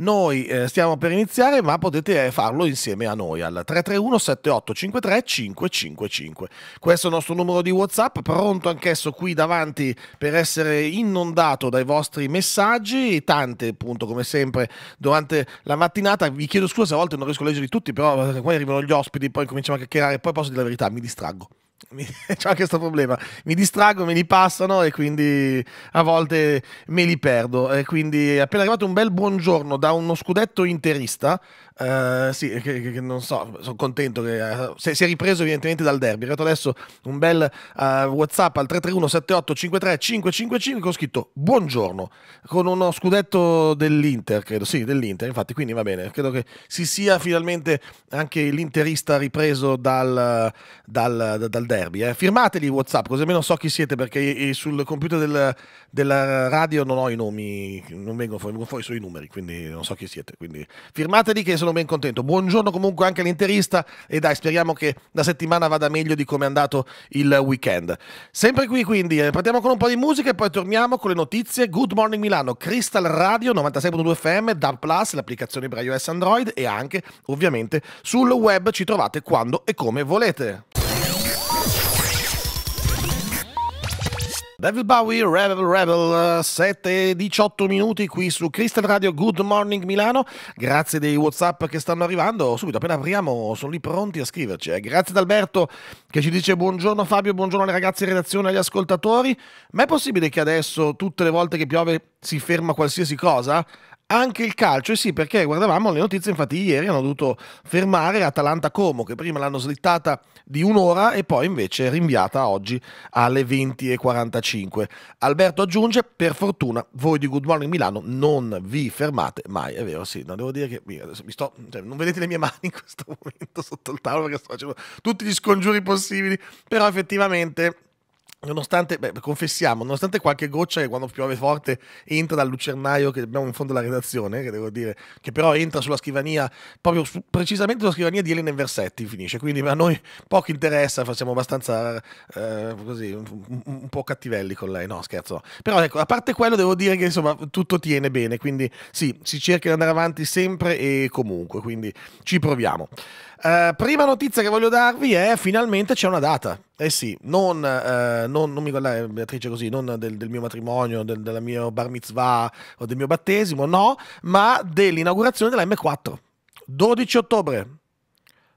Noi eh, stiamo per iniziare, ma potete eh, farlo insieme a noi al 331 7853 555. Questo è il nostro numero di WhatsApp, pronto anch'esso qui davanti per essere inondato dai vostri messaggi, tante appunto come sempre durante la mattinata. Vi chiedo scusa, se a volte non riesco a leggerli tutti, però poi eh, arrivano gli ospiti, poi cominciamo a chiacchierare, poi posso dire la verità, mi distraggo. c'è anche questo problema. Mi distraggo, me li passano e quindi a volte me li perdo. E quindi è appena arrivato un bel buongiorno da uno scudetto interista. Eh, sì, che, che, non so, sono contento che eh, si è ripreso evidentemente dal derby. È arrivato adesso un bel eh, WhatsApp al 331 78 53 555 con scritto buongiorno con uno scudetto dell'Inter, credo. Sì, dell'Inter, infatti, quindi va bene. Credo che si sia finalmente anche l'interista ripreso dal, dal, dal derby. Eh. Firmateli WhatsApp, così almeno so chi siete, perché sul computer del, della radio non ho i nomi, non vengono fuori, vengono fuori solo i numeri, quindi non so chi siete. Quindi firmateli che sono ben contento. Buongiorno comunque anche all'interista e dai, speriamo che la settimana vada meglio di come è andato il weekend. Sempre qui quindi, eh, partiamo con un po' di musica e poi torniamo con le notizie. Good Morning Milano, Crystal Radio 96.2 FM, DAB Plus, l'applicazione per iOS Android e anche ovviamente sul web ci trovate quando e come volete. Devil Bowie, Rebel Rebel, 7-18 eh, minuti qui su Crystal Radio, Good Morning Milano, grazie dei Whatsapp che stanno arrivando, subito appena apriamo sono lì pronti a scriverci, eh. grazie ad Alberto che ci dice buongiorno Fabio, buongiorno alle ragazze in redazione, agli ascoltatori, ma è possibile che adesso tutte le volte che piove si ferma qualsiasi cosa? anche il calcio. E eh sì, perché guardavamo le notizie, infatti ieri hanno dovuto fermare Atalanta Como, che prima l'hanno slittata di un'ora e poi invece rinviata oggi alle 20.45. Alberto aggiunge, per fortuna voi di Good Morning Milano non vi fermate mai, è vero sì, no, devo dire che mi, sto, cioè, non vedete le mie mani in questo momento sotto il tavolo perché sto facendo tutti gli scongiuri possibili, però effettivamente Nonostante, beh, confessiamo, nonostante qualche goccia che quando piove forte entra dal lucernaio che abbiamo in fondo alla redazione, che devo dire, che però entra sulla scrivania, proprio su, precisamente sulla scrivania di Elena Versetti finisce, quindi a noi poco interessa, facciamo abbastanza eh, così, un, un, un, po' cattivelli con lei, no scherzo. Però ecco, a parte quello devo dire che insomma tutto tiene bene, quindi sì, si cerca di andare avanti sempre e comunque, quindi ci proviamo. Eh, prima notizia che voglio darvi è finalmente c'è una data. Eh sì, non, uh, non, non mi guardare Beatrice così, non del, del mio matrimonio, del, del, mio bar mitzvah o del mio battesimo, no, ma dell'inaugurazione della M4. 12 ottobre.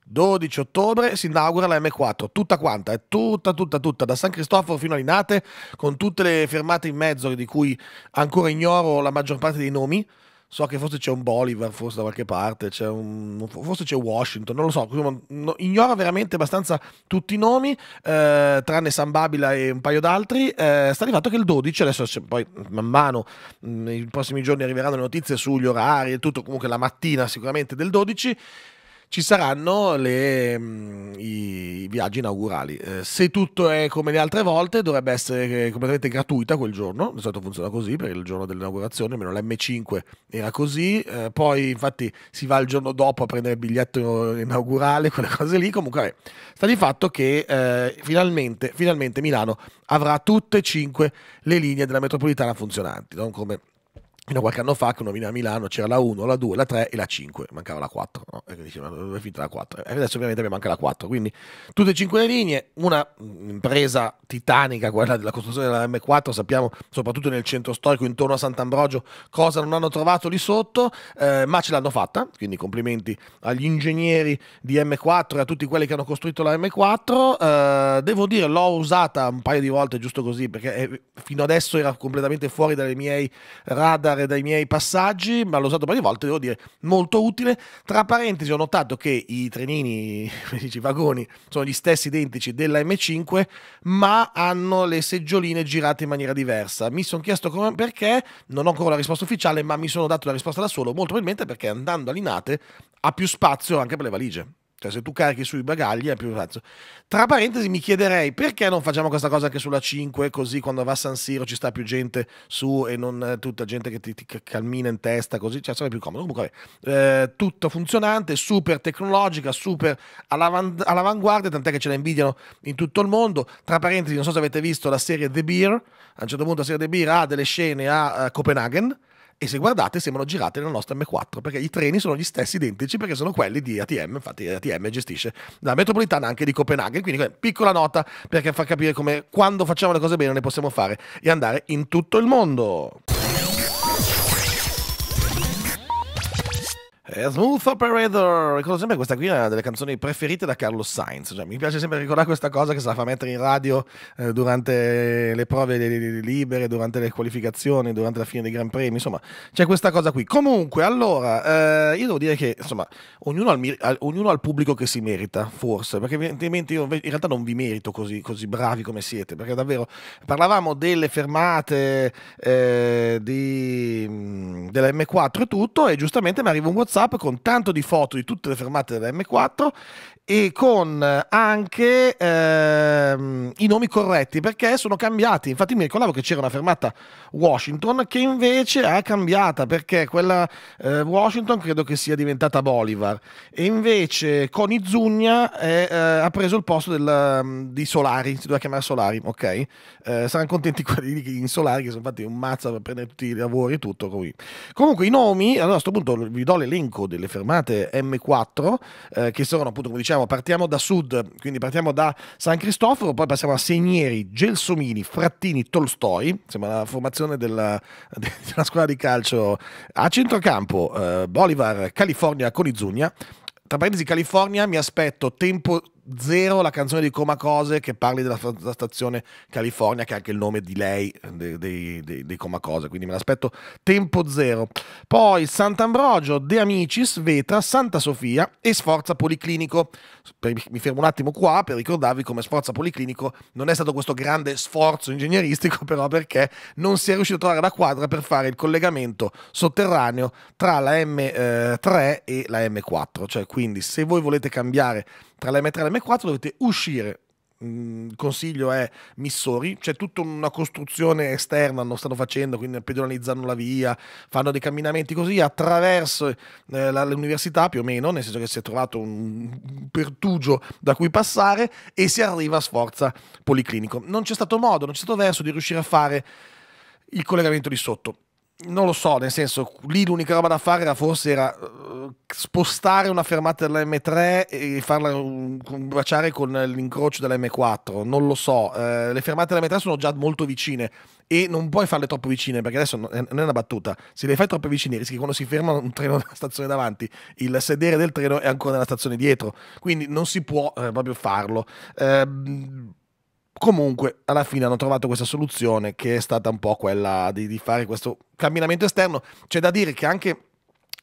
12 ottobre si inaugura la M4, tutta quanta, è eh. tutta, tutta, tutta, da San Cristoforo fino a Linate, con tutte le fermate in mezzo di cui ancora ignoro la maggior parte dei nomi so che forse c'è un Bolivar, forse da qualche parte, c'è un, forse c'è Washington, non lo so, ignoro veramente abbastanza tutti i nomi, eh, tranne San Babila e un paio d'altri, eh, sta arrivato che il 12, adesso poi man mano nei mm, prossimi giorni arriveranno le notizie sugli orari e tutto, comunque la mattina sicuramente del 12, ci saranno le, mh, mm, i viaggi inaugurali. Eh, se tutto è come le altre volte, dovrebbe essere eh, completamente gratuita quel giorno. Di solito funziona così, perché il giorno dell'inaugurazione, almeno l'M5 era così. Eh, poi, infatti, si va il giorno dopo a prendere il biglietto inaugurale, quelle cose lì. Comunque, vabbè, sta di fatto che eh, finalmente, finalmente, Milano avrà tutte e cinque le linee della metropolitana funzionanti, non come fino a qualche anno fa che veniva a Milano c'era la 1, la 2, la 3 e la 5, mancava la 4, no? è finita la 4 e adesso ovviamente abbiamo anche la 4, quindi tutte e cinque le linee, mm, impresa titanica quella della costruzione della M4, sappiamo soprattutto nel centro storico intorno a Sant'Ambrogio cosa non hanno trovato lì sotto, eh, ma ce l'hanno fatta, quindi complimenti agli ingegneri di M4 e a tutti quelli che hanno costruito la M4, eh, devo dire l'ho usata un paio di volte giusto così perché eh, fino adesso era completamente fuori dalle miei radar passare dai miei passaggi, ma l'ho usato varie volte, devo dire, molto utile. Tra parentesi ho notato che i trenini, i vagoni, sono gli stessi identici della M5, ma hanno le seggioline girate in maniera diversa. Mi sono chiesto come, perché, non ho ancora la risposta ufficiale, ma mi sono dato la risposta da solo, molto probabilmente perché andando all'inate ha più spazio anche per le valigie. Cioè, se tu carichi sui bagagli è più razzo. Tra parentesi, mi chiederei perché non facciamo questa cosa anche sulla 5, così quando va a San Siro ci sta più gente su e non eh, tutta gente che ti, ti cammina in testa, così cioè, sarebbe più comodo. Comunque, eh, tutto funzionante, super tecnologica, super all'avanguardia, all'avanguardia, tant'è che ce la invidiano in tutto il mondo. Tra parentesi, non so se avete visto la serie The Beer, a un certo punto la serie The Beer ha delle scene a, a Copenaghen e se guardate sembrano girate nella nostra M4 perché i treni sono gli stessi identici perché sono quelli di ATM, infatti ATM gestisce la metropolitana anche di Copenaghen, quindi eh, piccola nota perché fa capire come quando facciamo le cose bene le possiamo fare e andare in tutto il mondo. Eh, Smooth Operator, ricordo sempre questa qui è una delle canzoni preferite da Carlos Sainz, cioè, mi piace sempre ricordare questa cosa che se la fa mettere in radio eh, durante le prove libere, durante le qualificazioni, durante la fine dei Gran Premi, insomma c'è questa cosa qui. Comunque, allora, eh, io devo dire che insomma, ognuno ha, mi- al, ognuno al, pubblico che si merita, forse, perché evidentemente io in realtà non vi merito così, così bravi come siete, perché davvero parlavamo delle fermate eh, di, mm, della M4 e tutto e giustamente mi arriva un WhatsApp WhatsApp con tanto di foto di tutte le fermate della M4 e con eh, anche ehm, i nomi corretti perché sono cambiati. Infatti mi ricordavo che c'era una fermata Washington che invece è cambiata perché quella eh, Washington credo che sia diventata Bolivar e invece con i Zugna è, eh, ha preso il posto del, mm, di Solari, si doveva chiamare Solari, ok? Eh, saranno contenti quelli in Solari che sono fatti un mazzo per prendere tutti i lavori e tutto così. Comunque i nomi, allora a questo punto vi do l'elenco delle fermate M4 eh, che sono appunto come dicevo diciamo, partiamo da sud, quindi partiamo da San Cristoforo, poi passiamo a Segneri, Gelsomini, Frattini, Tolstoi, insomma la formazione della, della squadra di calcio a centrocampo, eh, Bolivar, California, Conizugna. Tra parentesi, California mi aspetto tempo, zero la canzone di Coma Cose che parli della, della stazione California, che è anche il nome di lei, dei, Coma Cose, quindi me l'aspetto tempo zero. Poi Sant'Ambrogio, De Amicis, Vetra, Santa Sofia e Sforza Policlinico. mi fermo un attimo qua per ricordarvi come Sforza Policlinico non è stato questo grande sforzo ingegneristico, però perché non si è riuscito a trovare la quadra per fare il collegamento sotterraneo tra la M3 eh, e la M4. Cioè, quindi se voi volete cambiare tra l'M3 e l'M4 dovete uscire mm, il consiglio è Missori, c'è tutta una costruzione esterna, non stanno facendo, quindi pedonalizzano la via, fanno dei camminamenti così attraverso eh, l'università più o meno, nel senso che si è trovato un pertugio da cui passare e si arriva a Sforza Policlinico. Non c'è stato modo, non c'è stato verso di riuscire a fare il collegamento di sotto non lo so, nel senso, lì l'unica roba da fare era forse era eh, spostare una fermata della M3 e farla mm, baciare con l'incrocio della M4, non lo so. Eh, le fermate della M3 sono già molto vicine e non puoi farle troppo vicine perché adesso non è una battuta. Se le fai troppo vicine rischi che quando si ferma un treno nella stazione davanti, il sedere del treno è ancora nella stazione dietro, quindi non si può eh, proprio farlo. Eh, comunque alla fine hanno trovato questa soluzione che è stata un po' quella di, di fare questo camminamento esterno. C'è da dire che anche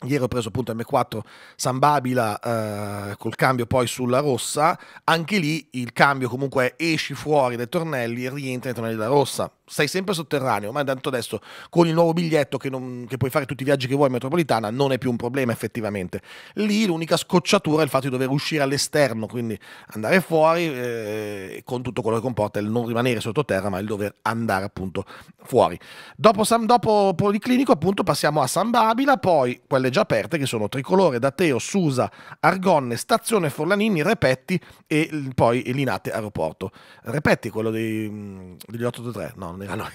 Ieri ho preso appunto M4 San Babila eh, col cambio poi sulla rossa, anche lì il cambio comunque esce fuori dai tornelli e rientra nei tornelli della rossa, sei sempre sotterraneo, ma intanto adesso con il nuovo biglietto che, non, che, puoi fare tutti i viaggi che vuoi in metropolitana non è più un problema effettivamente. Lì l'unica scocciatura è il fatto di dover uscire all'esterno, quindi andare fuori eh, con tutto quello che comporta il non rimanere sottoterra, ma il dover andare appunto fuori. Dopo, San, dopo Policlinico appunto passiamo a San Babila, poi quelle già aperte che sono Tricolore, Dateo, Susa, Argonne, Stazione Forlanini, Repetti e poi Linate Aeroporto. Repetti quello dei, mm, degli 883, no? non era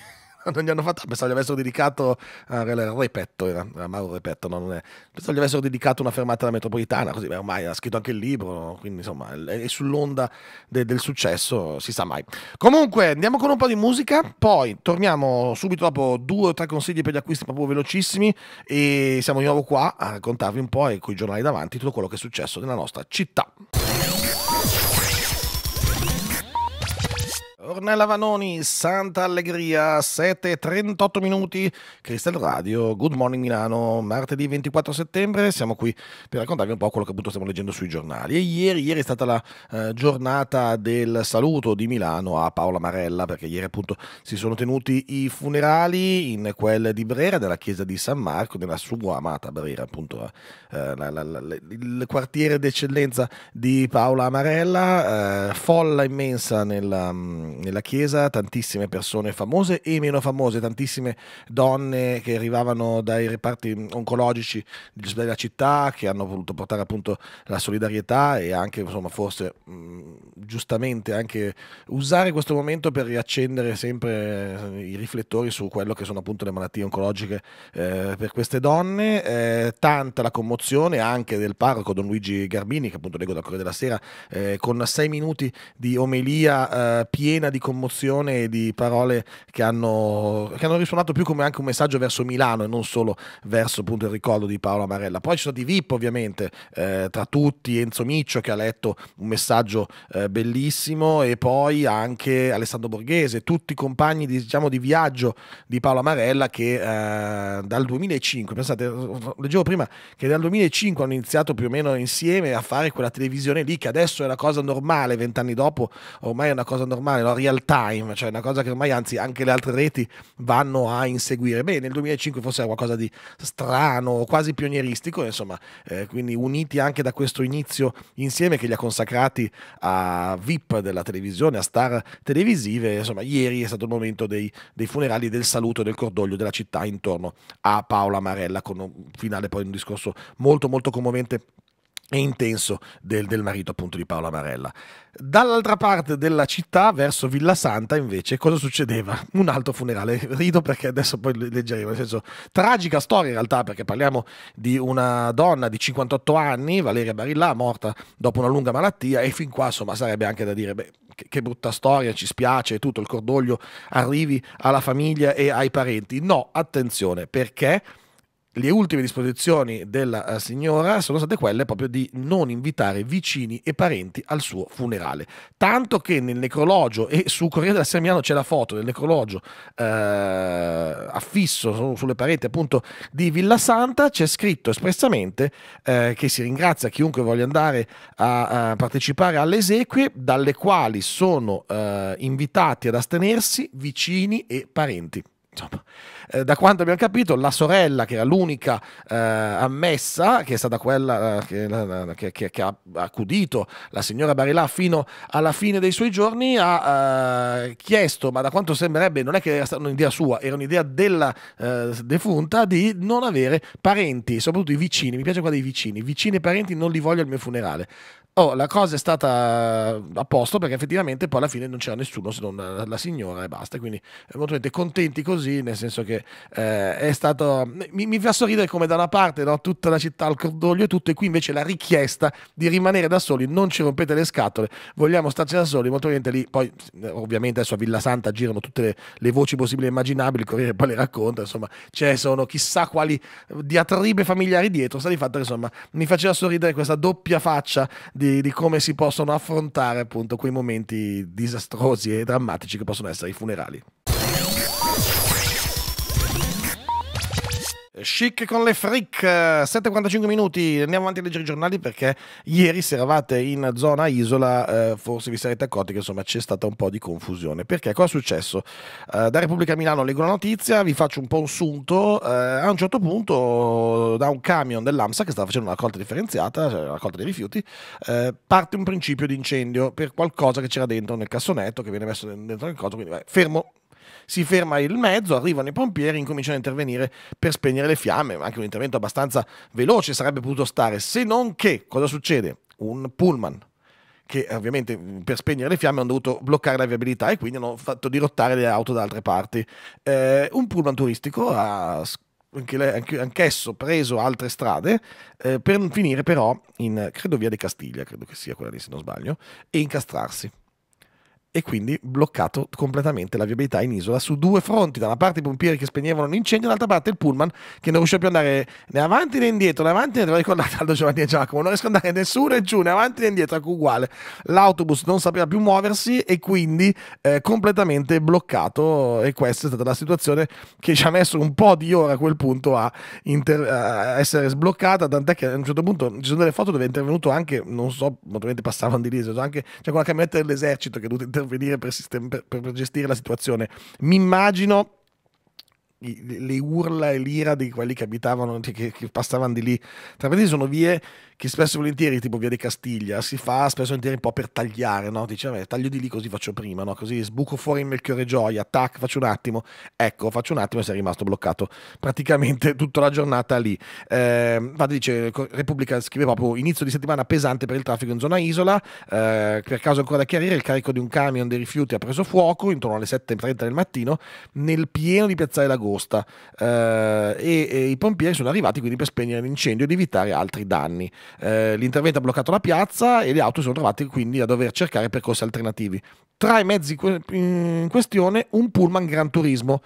non gli hanno fatto, pensavo gli avessero dedicato ah, era Repetto, era, era Mauro Repetto, no, non è, pensavo gli avessero dedicato una fermata alla metropolitana, così beh, ormai ha scritto anche il libro, quindi insomma è, sull'onda de, del successo, si sa mai. Comunque andiamo con un po' di musica, poi torniamo subito dopo due o tre consigli per gli acquisti proprio velocissimi e siamo di nuovo qua a raccontarvi un po' e con i giornali davanti tutto quello che è successo nella nostra città. Ornella Vanoni, Santa Allegria, 7.38 minuti, Crystal Radio, Good Morning Milano, martedì 24 settembre, siamo qui per raccontarvi un po' quello che appunto stiamo leggendo sui giornali. E ieri, ieri è stata la eh, giornata del saluto di Milano a Paola Marella, perché ieri appunto si sono tenuti i funerali in quel di Brera, della chiesa di San Marco, nella sua amata Brera, appunto eh, la, la, la, il quartiere d'eccellenza di Paola Marella, eh, folla immensa nel mm, nella chiesa tantissime persone famose e meno famose, tantissime donne che arrivavano dai reparti oncologici della città, che hanno voluto portare appunto la solidarietà e anche, insomma, forse giustamente anche usare questo momento per riaccendere sempre eh, i riflettori su quello che sono appunto le malattie oncologiche eh, per queste donne. Eh, tanta la commozione anche del parroco Don Luigi Garbini, che appunto leggo dal Corriere della Sera, con sei minuti di omelia piena di di commozione e di parole che hanno, che hanno risuonato più come anche un messaggio verso Milano e non solo verso appunto il ricordo di Paolo Amarella. Poi ci sono di VIP ovviamente, eh, tra tutti Enzo Miccio che ha letto un messaggio eh, bellissimo e poi anche Alessandro Borghese, tutti i compagni diciamo, di viaggio di Paolo Amarella che eh, dal 2005, pensate, leggevo prima che dal 2005 hanno iniziato più o meno insieme a fare quella televisione lì che adesso è una cosa normale, vent'anni dopo ormai è una cosa normale, no? real time, cioè una cosa che ormai anzi anche le altre reti vanno a inseguire. Beh, nel 2005 forse era qualcosa di strano, quasi pionieristico, insomma, eh, quindi uniti anche da questo inizio insieme che li ha consacrati a VIP della televisione, a star televisive, insomma, ieri è stato il momento dei, dei funerali, del saluto, del cordoglio della città intorno a Paola Marella con un finale poi un discorso molto molto commovente e intenso del, del, marito appunto di Paola Marella. Dall'altra parte della città, verso Villa Santa, invece, cosa succedeva? Un altro funerale. Rido perché adesso poi leggeremo, nel senso, tragica storia in realtà, perché parliamo di una donna di 58 anni, Valeria Barillà, morta dopo una lunga malattia, e fin qua insomma sarebbe anche da dire, beh, che, che brutta storia, ci spiace, tutto il cordoglio arrivi alla famiglia e ai parenti. No, attenzione, perché le ultime disposizioni della eh, signora sono state quelle proprio di non invitare vicini e parenti al suo funerale. Tanto che nel necrologio e su Corriere della Sera c'è la foto del necrologio eh, affisso sulle pareti appunto di Villa Santa, c'è scritto espressamente eh, che si ringrazia chiunque voglia andare a, a, partecipare alle esequie, dalle quali sono eh, invitati ad astenersi vicini e parenti insomma, eh, da quanto abbiamo capito, la sorella, che era l'unica eh, ammessa, che è stata quella eh, che, che, che, ha accudito la signora Barilà fino alla fine dei suoi giorni, ha eh, chiesto, ma da quanto sembrerebbe, non è che era stata un'idea sua, era un'idea della eh, defunta, di non avere parenti, soprattutto i vicini. Mi piace qua dei vicini, vicini e parenti non li voglio al mio funerale. Oh, la cosa è stata a posto perché effettivamente poi alla fine non c'era nessuno se non la, signora e basta, quindi eh, molto contenti così, nel senso che eh, è stato... Mi, mi, fa sorridere come da una parte no? tutta la città al cordoglio e tutto, e qui invece la richiesta di rimanere da soli, non ci rompete le scatole, vogliamo starci da soli, molto lì, poi eh, ovviamente adesso a Villa Santa girano tutte le, le voci possibili e immaginabili, il Corriere poi le racconta, insomma, c'è sono chissà quali diatribe familiari dietro, sta di fatto che insomma mi faceva sorridere questa doppia faccia di di, di, come si possono affrontare appunto quei momenti disastrosi e drammatici che possono essere i funerali. Chic con le freak, 7.45 eh, minuti, andiamo avanti a leggere i giornali perché ieri se eravate in zona isola eh, forse vi sarete accorti che insomma c'è stata un po' di confusione. Perché cosa è successo? Eh, da Repubblica Milano leggo la notizia, vi faccio un po' un sunto, eh, a un certo punto da un camion dell'AMSA che stava facendo una raccolta differenziata, cioè una raccolta dei rifiuti, eh, parte un principio di incendio per qualcosa che c'era dentro nel cassonetto che viene messo dentro nel coso, quindi vai, fermo, si ferma il mezzo, arrivano i pompieri, incominciano a intervenire per spegnere le fiamme, anche un intervento abbastanza veloce sarebbe potuto stare, se non che cosa succede? Un pullman che ovviamente mm, per spegnere le fiamme hanno dovuto bloccare la viabilità e quindi hanno fatto dirottare le auto da altre parti. Eh, un pullman turistico ha anche lei, anche, anch'esso preso altre strade eh, per finire però in, credo, via di Castiglia, credo che sia quella lì se non sbaglio, e incastrarsi e quindi bloccato completamente la viabilità in isola su due fronti, da una parte i pompieri che spegnevano l'incendio, dall'altra parte il pullman che non riusciva più ad andare né avanti né indietro, né avanti né ricordate Aldo Giovanni e Giacomo, non riesco ad andare nessuno e giù, né avanti né indietro, anche ecco, uguale, l'autobus non sapeva più muoversi e quindi eh, completamente bloccato e questa è stata la situazione che ci ha messo un po' di ore a quel punto a, inter- a essere sbloccata, tant'è che a un certo punto ci sono delle foto dove è intervenuto anche, non so, probabilmente passavano di lì, anche c'è cioè quella camionetta dell'esercito che è dovuta intervenire intervenire per, sistem- per, per gestire la situazione. Mi immagino le urla e l'ira di quelli che abitavano, che, che passavano di lì. Tra parentesi sono vie che spesso e volentieri, tipo via di Castiglia, si fa spesso e volentieri un po' per tagliare, no? Dice, vabbè, taglio di lì così faccio prima, no? Così sbuco fuori in Melchiore Gioia, tac, faccio un attimo, ecco, faccio un attimo e sei rimasto bloccato praticamente tutta la giornata lì. Eh, dice, Repubblica scrive proprio inizio di settimana pesante per il traffico in zona isola, eh, per caso ancora da chiarire, il carico di un camion dei rifiuti ha preso fuoco intorno alle 7.30 del mattino nel pieno di Piazzale Lago agosta eh, e, e, i pompieri sono arrivati quindi per spegnere l'incendio ed evitare altri danni. Eh, l'intervento ha bloccato la piazza e le auto sono trovate quindi a dover cercare percorsi alternativi. Tra i mezzi in questione un pullman Gran Turismo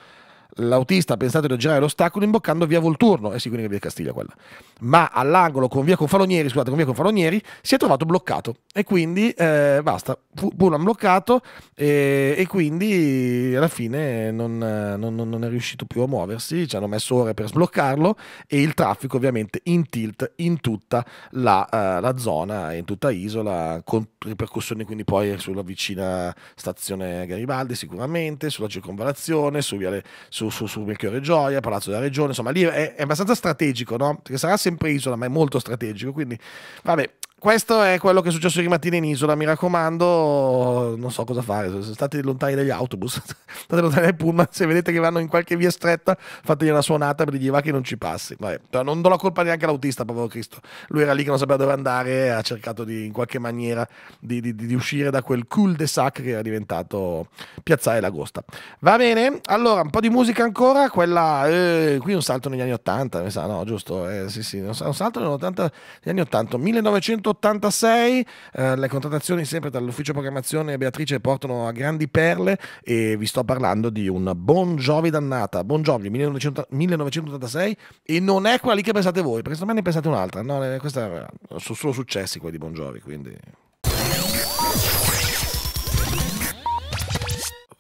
L'autista ha pensato di aggirare l'ostacolo imboccando via Volturno, è sicuro quindi via Castiglia quella. Ma all'angolo con via Confalonieri, scusate, con via Confalonieri si è trovato bloccato e quindi eh, basta, l'ha bloccato e, e, quindi alla fine non, non, non, è riuscito più a muoversi, ci hanno messo ore per sbloccarlo e il traffico ovviamente in tilt in tutta la, uh, la zona, in tutta isola, con ripercussioni quindi poi sulla vicina stazione Garibaldi sicuramente, sulla circonvalazione, su, via le, su su, su, su Melchiorre Gioia, Palazzo della Regione, insomma lì è, è abbastanza strategico, no? Perché sarà sempre isola, ma è molto strategico, quindi vabbè, questo è quello che è successo ieri mattina in isola. Mi raccomando, non so cosa fare. State lontani dagli autobus, state lontani dai pullman. Se vedete che vanno in qualche via stretta, fategli una suonata per dirgli va che non ci passi. Vabbè, non do la colpa neanche all'autista, povero Cristo. Lui era lì che non sapeva dove andare. Ha cercato di, in qualche maniera di, di, di uscire da quel cul de sac che era diventato Piazzale l'Agosta. Va bene, allora un po' di musica ancora. Quella eh, qui un salto negli anni 80, mi sa, no, giusto? Eh, sì, sì, un salto negli anni 80, negli anni 80, 1900. 1986, eh, le contrattazioni sempre dall'ufficio programmazione Beatrice portano a grandi perle e vi sto parlando di un Bon Jovi dannata, Bon Jovi 1900, 1986 e non è quelli che pensate voi, perché secondo me ne pensate un'altra, no, eh, questa, sono solo successi quelli di Bon Jovi, quindi...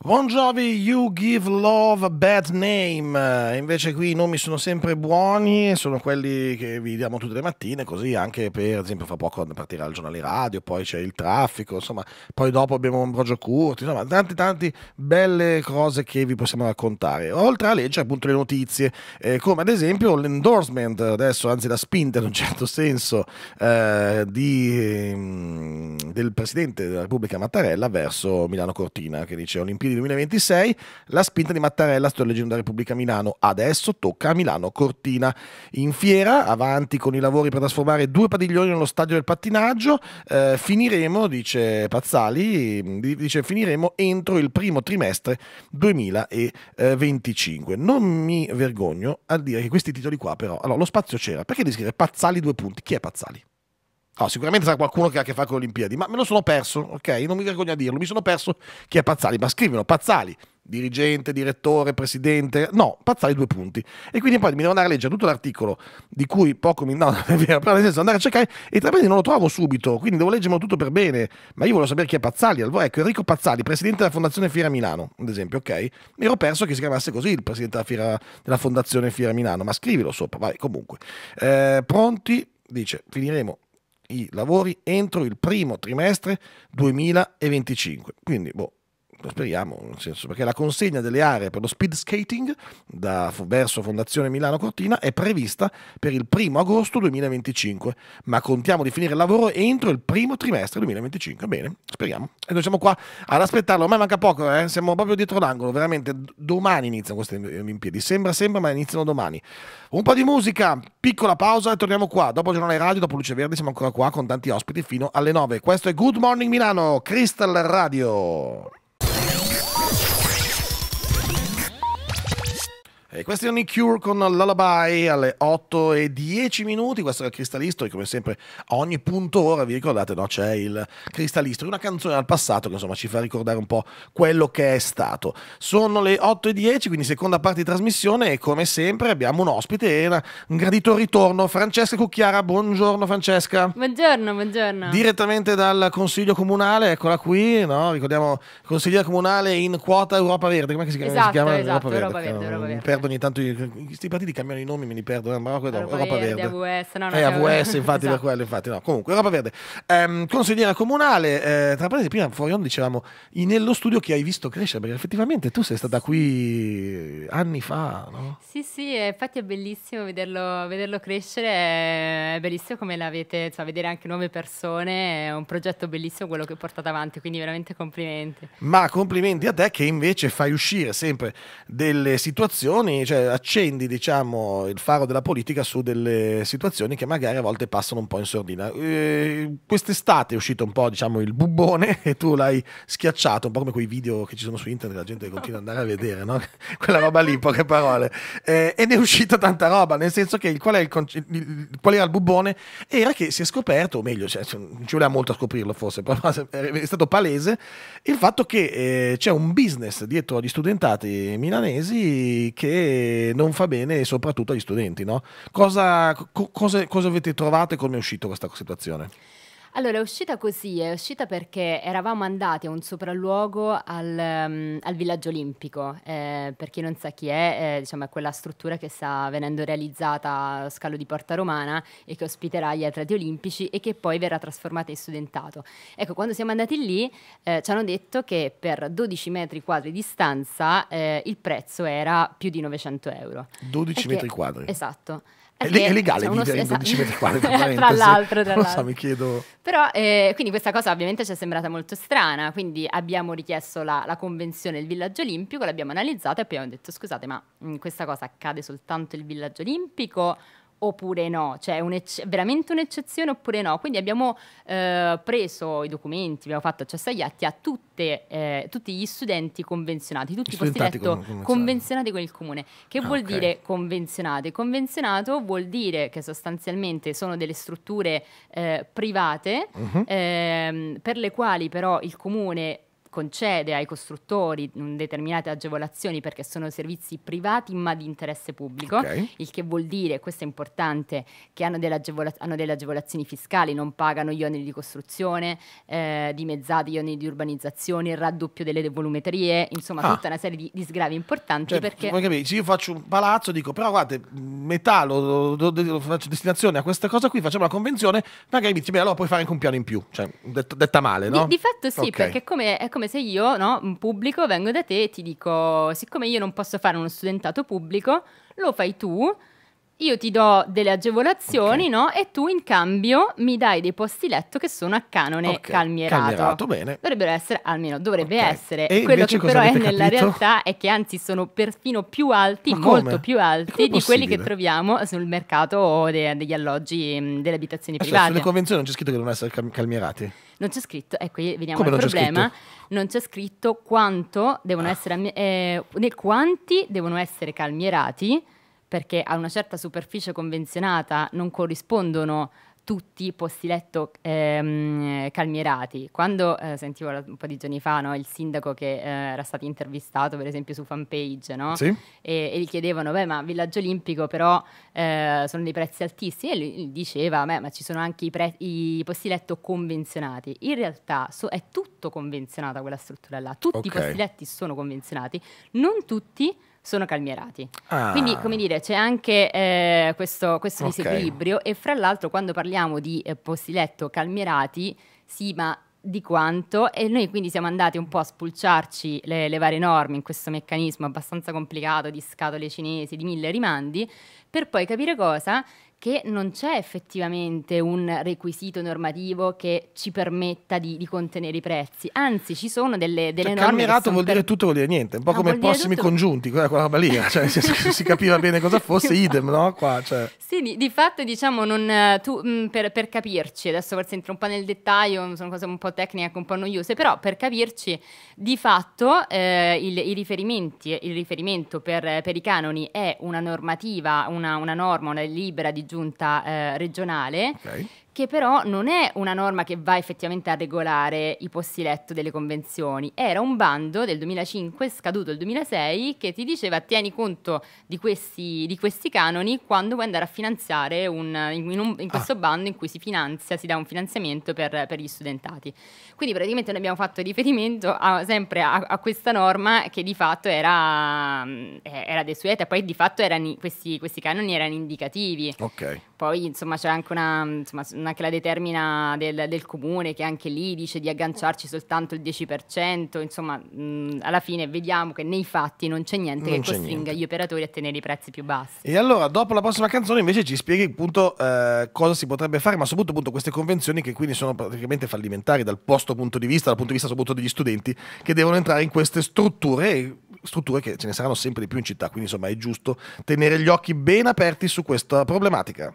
Bon Jovi, You Give Love a Bad Name. Invece qui i nomi sono sempre buoni, sono quelli che vi diamo tutte le mattine, così anche per, esempio, fra poco partirà il giornale radio, poi c'è il traffico, insomma, poi dopo abbiamo Ambrogio Curti, insomma, tante tante belle cose che vi possiamo raccontare. Oltre a leggere appunto le notizie, eh, come ad esempio l'endorsement adesso, anzi la spinta in un certo senso, eh, di, mm, del Presidente della Repubblica Mattarella verso Milano Cortina, che dice Olimpiadi di 2026, la spinta di Mattarella, sto leggendo da Repubblica Milano, adesso tocca a Milano Cortina. In fiera, avanti con i lavori per trasformare due padiglioni nello stadio del pattinaggio, eh, finiremo, dice Pazzali, mm, dice finiremo entro il primo trimestre 2025. Non mi vergogno a dire che questi titoli qua però, allora lo spazio c'era, perché di scrivere Pazzali due punti? Chi è Pazzali? No, sicuramente sarà qualcuno che ha a che fare con le Olimpiadi, ma me lo sono perso, ok? Non mi vergogno a dirlo, mi sono perso chi è Pazzali, ma scrivono Pazzali, dirigente, direttore, presidente, no, Pazzali due punti. E quindi poi mi devo andare a leggere tutto l'articolo di cui poco mi... No, è vero, però nel senso andare a cercare e tra l'altro non lo trovo subito, quindi devo leggermelo tutto per bene, ma io voglio sapere chi è Pazzali. Allora, ecco, Enrico Pazzali, presidente della Fondazione Fiera Milano, ad esempio, ok? Mi ero perso che si chiamasse così il presidente della, Fiera, della Fondazione Fiera Milano, ma scrivilo sopra, vai, comunque. Eh, pronti? Dice, finiremo i lavori entro il primo trimestre 2025. Quindi, boh, speriamo, nel senso, perché la consegna delle aree per lo speed skating da, verso Fondazione Milano Cortina è prevista per il primo agosto 2025, ma contiamo di finire il lavoro entro il primo trimestre 2025. Bene, speriamo. E noi siamo qua ad aspettarlo, ormai manca poco, eh? siamo proprio dietro l'angolo, veramente domani iniziano queste Olimpiadi, sembra, sembra, ma iniziano domani. Un po' di musica, piccola pausa e torniamo qua. Dopo Giornale Radio, dopo Luce Verde, siamo ancora qua con tanti ospiti fino alle 9. Questo è Good Morning Milano, Crystal Radio. E questioni Cure con Lullaby alle 8 e 10 minuti. Questo è il cristallisto. E come sempre, a ogni punto ora vi ricordate, no? C'è il cristallisto. Una canzone al passato che insomma ci fa ricordare un po' quello che è stato. Sono le 8 e 10, quindi seconda parte di trasmissione. E come sempre abbiamo un ospite e un gradito ritorno. Francesca Cucchiara, buongiorno Francesca. Buongiorno, buongiorno. Direttamente dal Consiglio Comunale, eccola qui, no? Ricordiamo consigliera comunale in quota Europa Verde. Come si chiama? Esatto, si chiama? Esatto, Europa Verde. Europa Verde, Europa mm, Verde ogni tanto questi partiti cambiano i nomi, me li perdo. Marocco ed Europa, Europa Verde. AWS, no, no, eh, AWS, infatti, esatto. per quello, infatti, no. Comunque, Europa Verde. Ehm, consigliera comunale, eh, tra parentesi, prima fuori on dicevamo nello studio che hai visto crescere, perché effettivamente tu sei stata qui anni fa, no? Sì, sì, infatti è bellissimo vederlo, vederlo crescere, è bellissimo come l'avete, cioè, vedere anche nuove persone, è un progetto bellissimo quello che portate avanti, quindi veramente complimenti. Ma complimenti a te che invece fai uscire sempre delle situazioni situazioni, cioè accendi diciamo, il faro della politica su delle situazioni che magari a volte passano un po' in sordina. Eh, quest'estate è uscito un po' diciamo, il bubbone e tu l'hai schiacciato, un po' come quei video che ci sono su internet, la gente continua ad andare a vedere, no? quella roba lì, poche parole. Eh, ed è uscita tanta roba, nel senso che il, qual, il, il, qual era il bubbone? Era che si è scoperto, o meglio, cioè, non ci voleva molto a scoprirlo forse, però è stato palese il fatto che eh, c'è un business dietro agli studentati milanesi che non fa bene soprattutto agli studenti. No? Cosa, co- cosa, cosa avete trovato e come è uscito questa situazione? Allora, è uscita così, è uscita perché eravamo andati a un sopralluogo al, um, al Villaggio Olimpico, eh, per chi non sa chi è, eh, diciamo, è quella struttura che sta venendo realizzata a scalo di Porta Romana e che ospiterà gli atleti olimpici e che poi verrà trasformata in studentato. Ecco, quando siamo andati lì eh, ci hanno detto che per 12 metri quadri di stanza eh, il prezzo era più di 900 euro. 12 metri quadri? Esatto. È, è legale cioè, vivere esatto. in 12 metri quadri, tra l'altro, tra non so, mi chiedo... Però, eh, quindi questa cosa ovviamente ci è sembrata molto strana, quindi abbiamo richiesto la, la convenzione del villaggio olimpico, l'abbiamo analizzata e poi abbiamo detto, scusate, ma mh, mm, questa cosa accade soltanto il villaggio olimpico oppure no, cioè un veramente un'eccezione oppure no. Quindi abbiamo eh, preso i documenti, abbiamo fatto accesso agli atti a tutte, eh, tutti gli studenti convenzionati, tutti i posti letto con, con convenzionati con il comune. Che ah, vuol okay. dire convenzionato? Convenzionato vuol dire che sostanzialmente sono delle strutture eh, private uh mhm. -huh. ehm, per le quali però il comune concede ai costruttori determinate agevolazioni perché sono servizi privati ma di interesse pubblico, okay. il che vuol dire, questo è importante, che hanno delle, hanno delle agevolazioni fiscali, non pagano gli oneri di costruzione, eh, dimezzati gli oneri di urbanizzazione, il raddoppio delle volumetrie, insomma ah. tutta una serie di, di sgravi importanti. Cioè, perché... Come capisci, io faccio un palazzo dico però guardate, metà lo, lo, lo faccio destinazione a questa cosa qui, facciamo la convenzione, magari mi dice beh allora puoi fare anche un piano in più, cioè, detta, detta male, no? Di, di fatto sì, okay. perché come, è come come se io, no, un pubblico, vengo da te e ti dico, siccome io non posso fare uno studentato pubblico, lo fai tu io ti do delle agevolazioni, okay. no? E tu in cambio mi dai dei posti letto che sono a canone okay. calmierato. calmierato. bene. Dovrebbero essere, almeno dovrebbe okay. essere. E Quello che però è nella capito? realtà è che anzi sono perfino più alti, molto più alti di quelli che troviamo sul mercato de degli alloggi, delle abitazioni Adesso, private. Nelle convenzioni non c'è scritto che devono essere calmierati. Non c'è scritto, ecco, veniamo Come al non problema. Non c'è scritto quanto devono ah. essere, eh, quanti devono essere calmierati perché a una certa superficie convenzionata non corrispondono tutti i posti letto ehm, calmierati. Quando eh, sentivo un po' di giorni fa no, il sindaco che eh, era stato intervistato, per esempio, su fanpage, no? sì. e, e, gli chiedevano: Beh, ma Villaggio Olimpico però eh, sono dei prezzi altissimi. E lui diceva: Beh, ma ci sono anche i, pre- i posti letto convenzionati. In realtà so, è tutto convenzionato quella struttura là. Tutti okay. i posti letti sono convenzionati, non tutti sono calmierati. Ah. Quindi, come dire, c'è anche eh, questo, questo okay. disequilibrio e fra l'altro quando parliamo di eh, posti letto calmierati, sì, ma di quanto e noi quindi siamo andati un po' a spulciarci le, le, varie norme in questo meccanismo abbastanza complicato di scatole cinesi, di mille rimandi, per poi capire cosa che non c'è effettivamente un requisito normativo che ci permetta di, di contenere i prezzi, anzi ci sono delle, delle cioè, norme... Calmierato vuol per... dire tutto, vuol dire niente, un po' no, ah, come prossimi tutto... congiunti, quella, quella roba lì, cioè, si, si, capiva bene cosa fosse, esatto. idem, no? Qua, cioè. Sì, di, di, fatto diciamo, non, tu, mh, mm, per, per, capirci, adesso forse entro un po' nel dettaglio, sono cose un po' tecniche, anche un po' noiose, però per capirci, di fatto eh, il, i riferimenti, il riferimento per, per, i canoni è una normativa, una, una norma, una libera di giunta eh, regionale. Okay che però non è una norma che va effettivamente a regolare i posti letto delle convenzioni, era un bando del 2005, scaduto il 2006, che ti diceva tieni conto di questi, di questi canoni quando vuoi andare a finanziare un, in, un, in, ah. questo ah. bando in cui si finanzia, si dà un finanziamento per, per, gli studentati. Quindi praticamente noi abbiamo fatto riferimento a, sempre a, a, questa norma che di fatto era, eh, era desueta, poi di fatto erano, questi, questi canoni erano indicativi. Okay. Poi insomma c'è anche una... Insomma, una che la determina del, del, comune, che anche lì dice di agganciarci soltanto il 10%, insomma, mh, alla fine vediamo che nei fatti non c'è niente non che c'è costringa niente. gli operatori a tenere i prezzi più bassi. E allora, dopo la prossima canzone, invece ci spieghi appunto eh, cosa si potrebbe fare, ma soprattutto appunto, queste convenzioni che quindi sono praticamente fallimentari dal posto punto di vista, dal punto di vista soprattutto degli studenti, che devono entrare in queste strutture strutture che ce ne saranno sempre di più in città, quindi insomma è giusto tenere gli occhi ben aperti su questa problematica.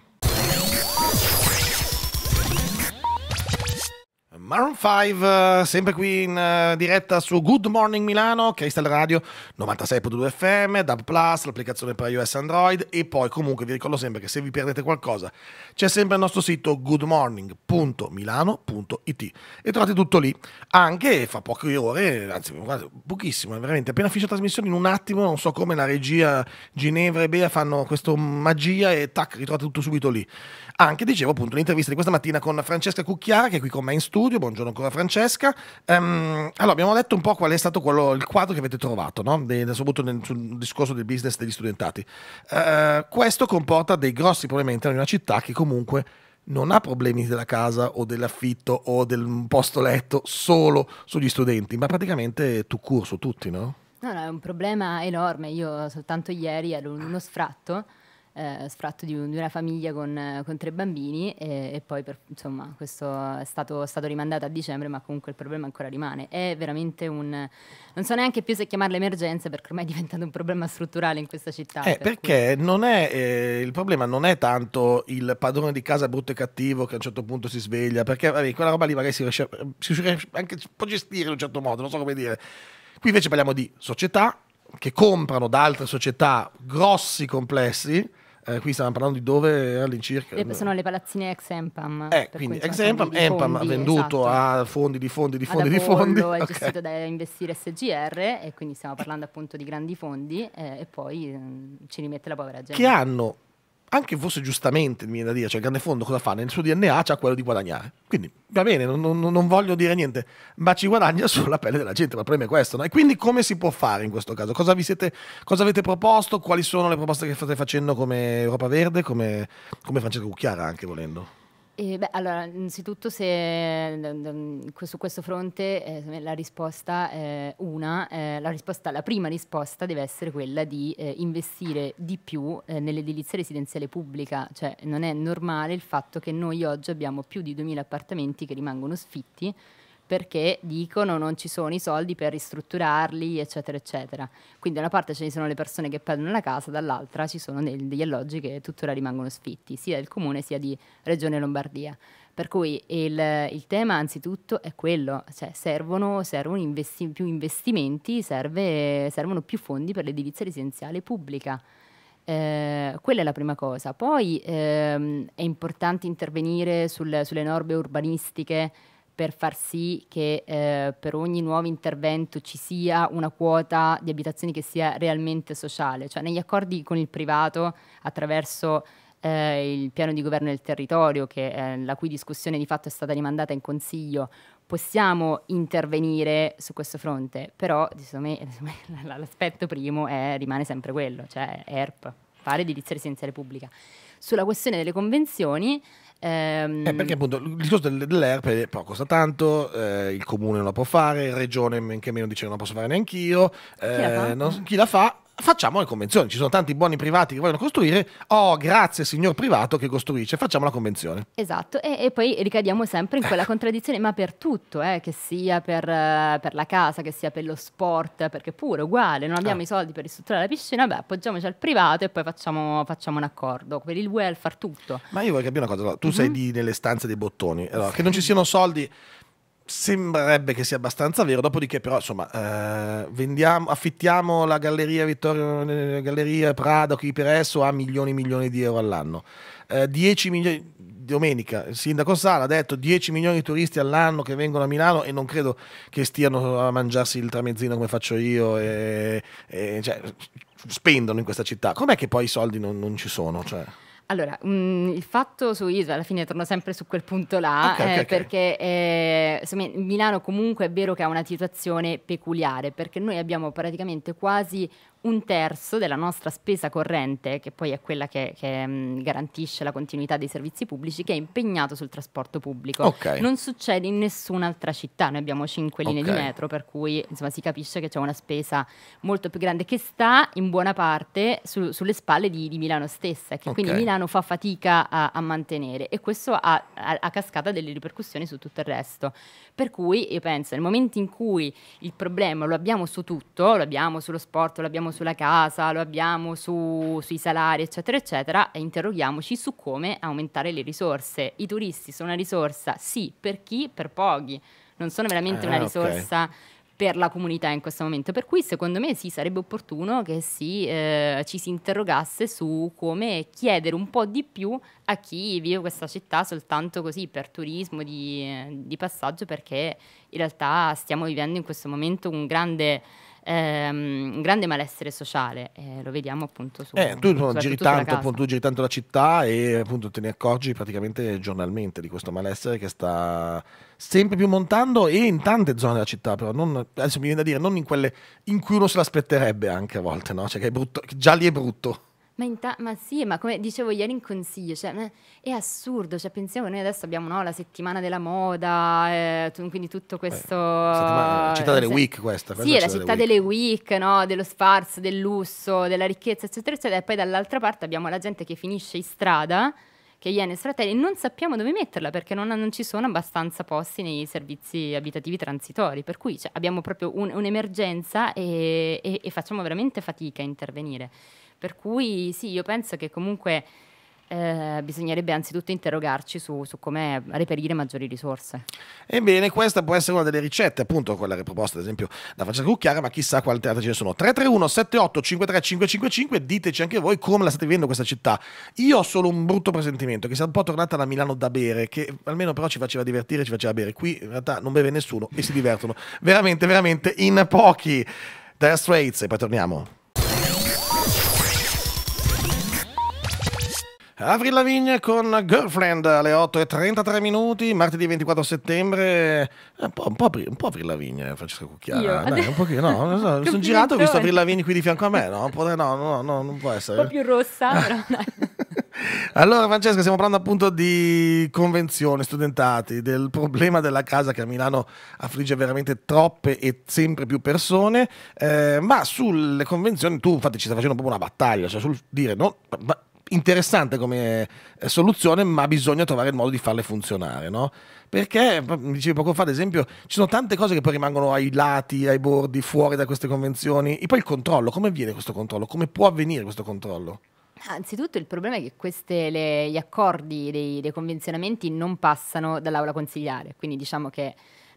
Maroon 5, eh, sempre qui in eh, diretta su Good Morning Milano, Cristal Radio 96.2 FM, Dub Plus, l'applicazione per iOS Android e poi comunque vi ricordo sempre che se vi perdete qualcosa c'è sempre il nostro sito goodmorning.milano.it e trovate tutto lì, anche fa poche ore, anzi pochissimo, veramente appena finisce la trasmissione in un attimo, non so come la regia Ginevra e Bea fanno questa magia e tac, ritrovate tutto subito lì anche, dicevo appunto, l'intervista di questa mattina con Francesca Cucchiara, che è qui con me in studio. Buongiorno ancora Francesca. Um, allora, abbiamo letto un po' qual è stato quello, il quadro che avete trovato, no? De, soprattutto nel, sul discorso del business degli studentati. Uh, questo comporta dei grossi problemi all'interno di una città che comunque non ha problemi della casa o dell'affitto o del posto letto solo sugli studenti, ma praticamente tu curso tutti, no? No, no, è un problema enorme. Io soltanto ieri ero in uno sfratto eh, sfratto di, un, di, una famiglia con, con tre bambini e, e poi per, insomma questo è stato, stato, rimandato a dicembre ma comunque il problema ancora rimane. È veramente un... non so neanche più se chiamarla emergenza perché ormai è diventato un problema strutturale in questa città. Eh, per perché cui... non è, eh, il problema non è tanto il padrone di casa brutto e cattivo che a un certo punto si sveglia perché vabbè, quella roba lì magari si riesce, a, si riesce anche, si gestire in un certo modo, non so come dire. Qui invece parliamo di società che comprano da altre società grossi complessi eh, qui stiamo parlando di dove all'incirca. Eh, sono le palazzine ex eh, Empam. Eh, quindi ex Empam, Empam ha venduto esatto. a fondi di fondi di fondi Ad Apollo, di fondi. È okay. gestito da Investire SGR e quindi stiamo parlando appunto di grandi fondi eh, e poi mh, mm, ci rimette la povera gente. Che hanno anche fosse giustamente, mi viene da dire, cioè il grande fondo cosa fa? Nel suo DNA c'ha quello di guadagnare. Quindi va bene, non, non, non voglio dire niente, ma ci guadagna sulla pelle della gente, ma il problema è questo. No? E quindi come si può fare in questo caso? Cosa, siete, cosa, avete proposto? Quali sono le proposte che state facendo come Europa Verde, come, come Francesco Cucchiara anche volendo? Eh, beh, allora, innanzitutto se, ehm, su questo fronte eh, la risposta è una, eh, la, risposta, la, prima risposta deve essere quella di eh, investire di più eh, nell'edilizia residenziale pubblica, cioè non è normale il fatto che noi oggi abbiamo più di 2000 appartamenti che rimangono sfitti perché dicono non ci sono i soldi per ristrutturarli, eccetera, eccetera. Quindi da una parte ce ne sono le persone che perdono la casa, dall'altra ci sono degli, alloggi che tuttora rimangono sfitti, sia del comune sia di Regione Lombardia. Per cui il, il tema anzitutto è quello, cioè servono, servono investi più investimenti, serve, servono più fondi per l'edilizia residenziale pubblica. Eh, quella è la prima cosa. Poi ehm, è importante intervenire sul, sulle norme urbanistiche, per far sì che eh, per ogni nuovo intervento ci sia una quota di abitazioni che sia realmente sociale, cioè negli accordi con il privato attraverso eh, il piano di governo del territorio, che, eh, la cui discussione di fatto è stata rimandata in consiglio, possiamo intervenire su questo fronte, però me, l'aspetto primo è, rimane sempre quello, cioè ERP, fare edilizia residenziale pubblica. Sulla questione delle convenzioni, Ehm... Eh, perché appunto il discorso dell'ERP però costa tanto, eh, il comune non lo può fare, la regione men che meno dice non lo posso fare neanch'io, eh, chi, la eh, non, chi la fa facciamo le convenzioni. Ci sono tanti buoni privati che vogliono costruire. Oh, grazie signor privato che costruisce, facciamo la convenzione. Esatto, e, e poi ricadiamo sempre in quella contraddizione, ma per tutto, eh, che sia per, eh, per, la casa, che sia per lo sport, perché pure uguale, non abbiamo ah. i soldi per ristrutturare la piscina, beh, appoggiamoci al privato e poi facciamo, facciamo, un accordo per il welfare, tutto. Ma io voglio capire una cosa, allora, tu mm -hmm. sei di, nelle stanze dei bottoni, allora, che non ci siano soldi sembrerebbe che sia abbastanza vero, dopodiché però insomma eh, vendiamo, affittiamo la galleria Vittorio eh, Galleria Prado qui per esso a milioni e milioni di euro all'anno. Eh, 10 milioni domenica il sindaco Sala ha detto 10 milioni di turisti all'anno che vengono a Milano e non credo che stiano a mangiarsi il tramezzino come faccio io e, e, cioè, spendono in questa città. Com'è che poi i soldi non, non ci sono? Cioè? Allora, mh, mm, il fatto su Israele, alla fine torno sempre su quel punto là, okay, eh, okay, perché eh, Milano comunque è vero che ha una situazione peculiare, perché noi abbiamo praticamente quasi un terzo della nostra spesa corrente, che poi è quella che, che mm, garantisce la continuità dei servizi pubblici, che è impegnato sul trasporto pubblico. Okay. Non succede in nessun'altra città, noi abbiamo cinque linee okay. di metro, per cui insomma, si capisce che c'è una spesa molto più grande che sta in buona parte su, sulle spalle di, di, Milano stessa e che okay. quindi Milano fa fatica a, a mantenere e questo ha a, a cascata delle ripercussioni su tutto il resto. Per cui io penso nel momento in cui il problema lo abbiamo su tutto, lo abbiamo sullo sport, lo abbiamo sulla casa, lo abbiamo su, sui salari, eccetera, eccetera, e interroghiamoci su come aumentare le risorse. I turisti sono una risorsa, sì, per chi? Per pochi. Non sono veramente ah, una risorsa okay per la comunità in questo momento. Per cui secondo me sì, sarebbe opportuno che si, eh, ci si interrogasse su come chiedere un po' di più a chi vive questa città soltanto così per turismo di, di passaggio, perché in realtà stiamo vivendo in questo momento un grande ehm, grande malessere sociale, eh, lo vediamo appunto su... Eh, tu, insomma, giri tanto, appunto, tu giri tanto la città e appunto te ne accorgi praticamente giornalmente di questo malessere che sta sempre più montando e in tante zone della città, però non, adesso mi viene da dire, non in quelle in cui uno se l'aspetterebbe anche a volte, no? Cioè che, brutto, che già lì è brutto. Ma, ta- ma, sì, ma come dicevo ieri in consiglio, cioè, è assurdo, cioè, pensiamo che noi adesso abbiamo no, la settimana della moda, eh, t- quindi tutto eh, questo... Beh, città delle week questa. Sì, è la città delle week, no? dello sfarzo, del lusso, della ricchezza, eccetera, eccetera. E poi dall'altra parte abbiamo la gente che finisce in strada, che gli Ienes Fratelli, e non sappiamo dove metterla perché non, non, ci sono abbastanza posti nei servizi abitativi transitori. Per cui cioè, abbiamo proprio un- un'emergenza e-, e-, e facciamo veramente fatica a intervenire. Per cui sì, io penso che comunque eh, bisognerebbe anzitutto interrogarci su, su come reperire maggiori risorse. Ebbene, questa può essere una delle ricette, appunto, quella proposta, ad esempio, da Francesca Cucchiara, ma chissà quante altre ce ne sono. 331 78 53555 diteci anche voi come la state vivendo questa città. Io ho solo un brutto presentimento, che sia un po' tornata da Milano da bere, che almeno però ci faceva divertire, ci faceva bere. Qui in realtà non beve nessuno e si divertono veramente, veramente in pochi. Dire Straits e poi torniamo. Avril Lavigne con Girlfriend alle 8 e 33 minuti, martedì 24 settembre. Eh, un po', un po', Avril, un po Avril Lavigne, Francesca Cucchiara. Dai, un pochino, no, no, no, sono girato e ho visto Avril Lavigne qui di fianco a me. No, no, no, no non può essere. Un po' più rossa, però dai. Allora Francesca, stiamo parlando appunto di convenzione, studentati, del problema della casa che a Milano affligge veramente troppe e sempre più persone, eh, ma sulle convenzioni tu infatti ci stai facendo proprio una battaglia, cioè sul dire no, interessante come eh, soluzione, ma bisogna trovare il modo di farle funzionare, no? Perché, mi dicevi poco fa, ad esempio, ci sono tante cose che poi rimangono ai lati, ai bordi, fuori da queste convenzioni. E poi il controllo, come avviene questo controllo? Come può avvenire questo controllo? Anzitutto il problema è che queste, le, gli accordi dei, dei convenzionamenti non passano dall'aula consigliare, quindi diciamo che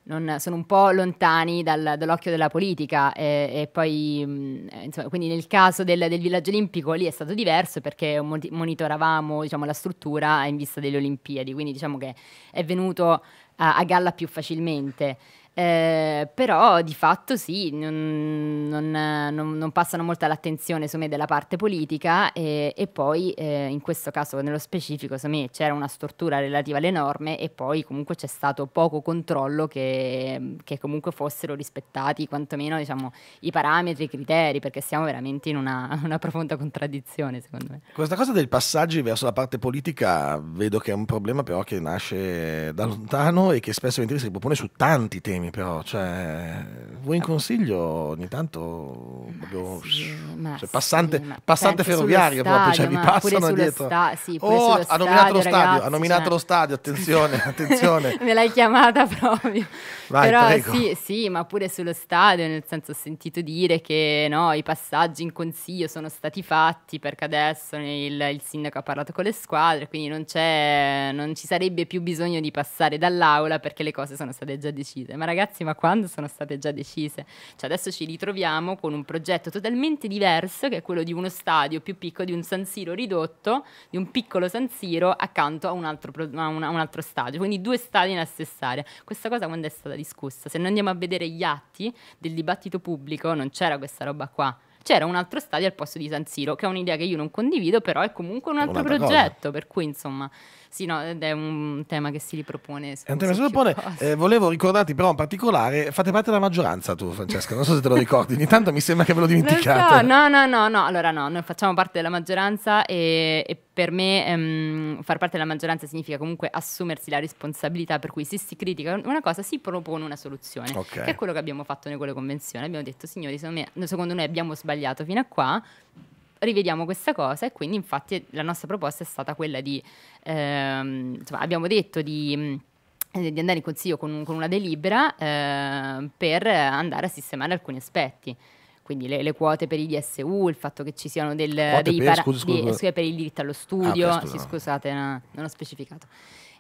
non, sono un po' lontani dal, dall'occhio della politica e, e poi mm, eh, insomma, quindi nel caso del, del, villaggio olimpico lì è stato diverso perché monitoravamo diciamo, la struttura in vista delle Olimpiadi, quindi diciamo che è venuto a, a galla più facilmente. Eh, però di fatto sì, non, non, non, non passano molto all'attenzione insomma, della parte politica e, e poi eh, in questo caso nello specifico insomma, c'era una stortura relativa alle norme e poi comunque c'è stato poco controllo che, che comunque fossero rispettati quantomeno diciamo, i parametri, i criteri, perché siamo veramente in una, una profonda contraddizione secondo me. Questa cosa dei passaggi verso la parte politica vedo che è un problema però che nasce da lontano e che spesso si propone su tanti temi scusami però, cioè, vuoi un ah. consiglio ogni tanto proprio, ah, sì, cioè, passante, sì, passante ferroviario stadio, proprio, cioè vi passano dietro. Sta- sì, oh, ha stadio, nominato lo stadio, ragazzi, ha nominato cioè... lo stadio, cioè. attenzione, attenzione. Me l'hai chiamata proprio. Vai, però prego. sì, sì, ma pure sullo stadio, nel senso ho sentito dire che no, i passaggi in consiglio sono stati fatti perché adesso il, il sindaco ha parlato con le squadre, quindi non, c'è, non ci sarebbe più bisogno di passare dall'aula perché le cose sono state già decise. Ma ragazzi, ragazzi, ma quando sono state già decise? Cioè adesso ci ritroviamo con un progetto totalmente diverso che è quello di uno stadio più piccolo, di un San Siro ridotto, di un piccolo San Siro accanto a un altro, a un, a un altro stadio, quindi due stadi nella stessa area. Questa cosa quando è stata discussa? Se noi andiamo a vedere gli atti del dibattito pubblico non c'era questa roba qua c'era un altro stadio al posto di San Siro, che è un'idea che io non condivido, però è comunque un altro progetto, cosa. per cui insomma, sì, no, ed è un tema che si ripropone. È un tema che si ripropone. Eh, volevo ricordarti però in particolare, fate parte della maggioranza tu Francesca, non so se te lo ricordi, ogni tanto mi sembra che ve lo dimenticate. No, no, no, no, allora no, noi facciamo parte della maggioranza e, e per me ehm, far parte della maggioranza significa comunque assumersi la responsabilità per cui se si critica una cosa si propone una soluzione, okay. che è quello che abbiamo fatto noi con le convenzioni Abbiamo detto signori, secondo, me, secondo noi abbiamo sbagliato fino a qua, rivediamo questa cosa e quindi infatti la nostra proposta è stata quella di, ehm, insomma, abbiamo detto di eh, di andare in consiglio con, con una delibera eh, per andare a sistemare alcuni aspetti quindi le, le, quote per i DSU, il fatto che ci siano del, dei per, para- scusi, scusi, di, scusi, per il diritto allo ah, studio, ah, presto, sì, scusate, no, non ho specificato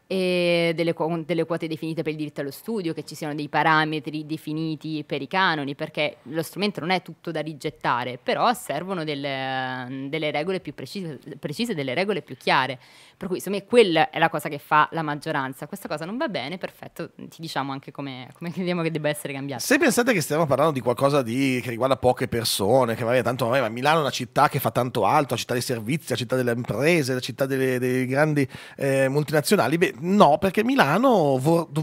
e delle, delle, quote definite per il diritto allo studio, che ci siano dei parametri definiti per i canoni, perché lo strumento non è tutto da rigettare, però servono delle, delle regole più precise, precise, delle regole più chiare. Per cui, secondo me, quella è la cosa che fa la maggioranza. Questa cosa non va bene, perfetto, ti diciamo anche come, come crediamo che debba essere cambiata. Se pensate che stiamo parlando di qualcosa di, che riguarda poche persone, che magari tanto vabbè, Milano è una città che fa tanto altro, la città dei servizi, la città delle imprese, la città delle, delle grandi eh, multinazionali, beh, no, perché Milano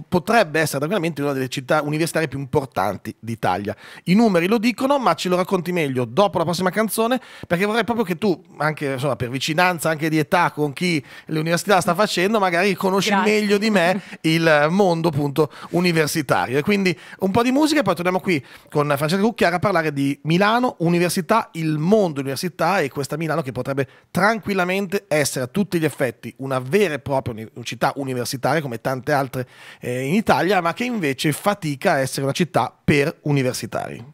potrebbe essere tranquillamente una delle città universitarie più importanti d'Italia. I numeri lo dicono, ma ce lo racconti meglio dopo la prossima canzone, perché vorrei proprio che tu, anche insomma, per vicinanza anche di età con chi l'università sta facendo, magari conosci Grazie. meglio di me il mondo appunto universitario. E quindi un po' di musica e poi torniamo qui con Francesca Cucchiara a parlare di Milano, università, il mondo università e questa Milano che potrebbe tranquillamente essere a tutti gli effetti una vera e propria città universitaria universitaria come tante altre eh, in Italia, ma che invece fatica a essere una città per universitari.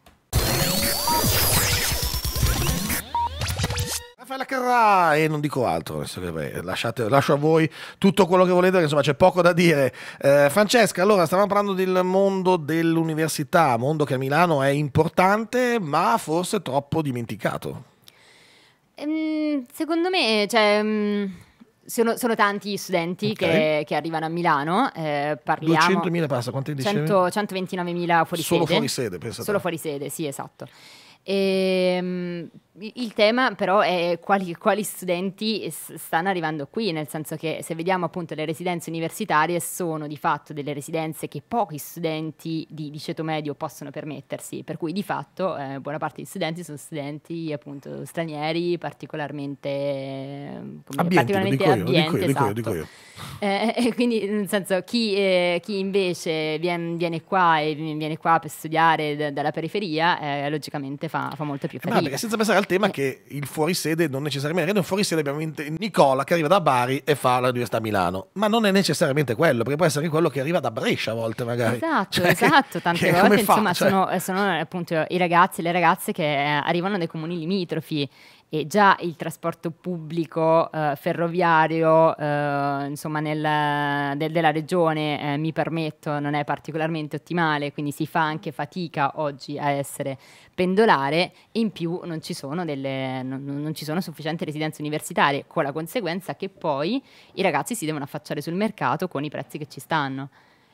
Raffaella Carrà e non dico altro, adesso che beh, lasciate, lascio a voi tutto quello che volete, che insomma c'è poco da dire. Eh, Francesca, allora stavamo parlando del mondo dell'università, mondo che a Milano è importante ma forse troppo dimenticato. Um, secondo me, cioè... Um sono, sono, tanti studenti okay. che, che, arrivano a Milano. Eh, parliamo 200.000 passa, quanti dicevi? 129.000 fuori Solo sede. Solo fuori sede, pensate. Solo fuori sede, sì, esatto. E, ehm, il tema però è quali, quali, studenti stanno arrivando qui, nel senso che se vediamo appunto le residenze universitarie sono di fatto delle residenze che pochi studenti di, di ceto medio possono permettersi, per cui di fatto eh, buona parte degli studenti sono studenti appunto stranieri particolarmente, eh, come, particolarmente abbienti. Esatto. Eh, e quindi nel senso chi, eh, chi invece viene, viene, qua e viene qua per studiare da, dalla periferia eh, logicamente fa, fa molto più fatica. Ma senza pensare al tema che il fuorisede non necessariamente è un fuorisede, abbiamo Nicola che arriva da Bari e fa la Università a Milano, ma non è necessariamente quello, perché può essere quello che arriva da Brescia a volte magari. Esatto, cioè, esatto, tante che volte insomma cioè... sono, eh, sono, appunto i ragazzi e le ragazze che eh, arrivano dai comuni limitrofi e già il trasporto pubblico eh, ferroviario eh, insomma, nel, del, della regione eh, mi permetto non è particolarmente ottimale quindi si fa anche fatica oggi a essere pendolare in più non ci sono, delle, non, non ci sono sufficienti residenze universitarie con la conseguenza che poi i ragazzi si devono affacciare sul mercato con i prezzi che ci stanno.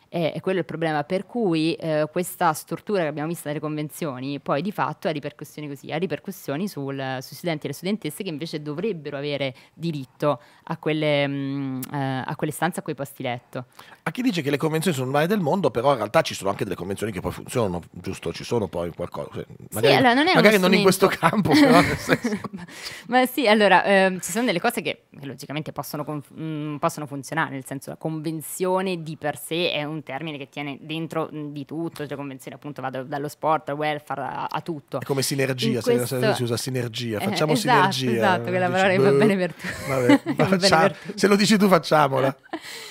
E, eh, e quello è il problema, per cui eh, questa struttura che abbiamo visto nelle convenzioni poi di fatto ha ripercussioni così, ha ripercussioni sul, sui studenti e le studentesse che invece dovrebbero avere diritto a quelle, mh, mm, eh, a quelle stanze, a quei posti letto. A chi dice che le convenzioni sono male del mondo, però in realtà ci sono anche delle convenzioni che poi funzionano, giusto? Ci sono poi qualcosa, cioè, magari, sì, allora non, magari non, in questo campo, però nel senso. ma, sì, allora eh, ci sono delle cose che logicamente possono, mh, mm, possono funzionare, nel senso la convenzione di per sé è un un termine che tiene dentro di tutto, cioè convenzione appunto va dallo sport, al welfare, a, a tutto. È come sinergia, se questo... si usa sinergia, eh, facciamo eh, esatto, sinergia. Esatto, quella parola che va boh, bene per tutti. se lo dici tu facciamola.